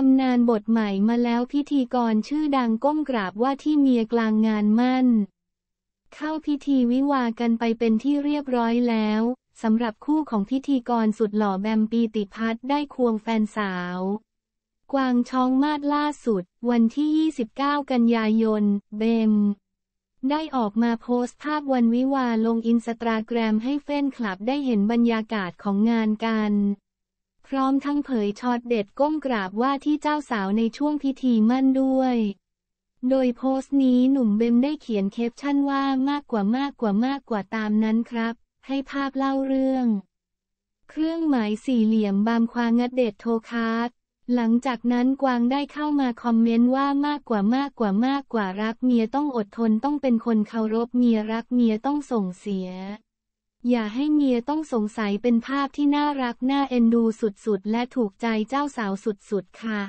ตำนานบทใหม่มาแล้วพิธีกรชื่อดังก้มกราบว่าที่เมียกลางงานมั่น เข้าพิธีวิวากันไปเป็นที่เรียบร้อยแล้วสำหรับคู่ของพิธีกรสุดหล่อแบมปีติพัฒได้ควงแฟนสาว กวางช้องมาดล่าสุด วันที่ 29 กันยายนเบม ได้ออกมาโพสต์ภาพวันวิวาลงอินสตาแกรมให้แฟนคลับได้เห็นบรรยากาศของงานกันพร้อมทั้งเผยช็อตเด็ดก้มกราบว่าที่เจ้าสาวในช่วงพิธีมั่นด้วย โดยโพสต์นี้หนุ่มเบมได้เขียนแคปชั่นว่ามากกว่ามากกว่ามากกว่าตามนั้นครับ ให้ภาพเล่าเรื่อง เครื่องหมายสี่เหลี่ยมบามควางัดเด็ดโทคาร์หลังจากนั้นกวางได้เข้ามาคอมเมนต์ว่ามากกว่ามากกว่ามากกว่ารักเมียต้องอดทนต้องเป็นคนเคารพเมียรักเมียต้องส่งเสียอย่าให้เมียต้องสงสัยเป็นภาพที่น่ารักน่าเอ็นดูสุดๆ และถูกใจเจ้าสาวสุดๆ ค่ะ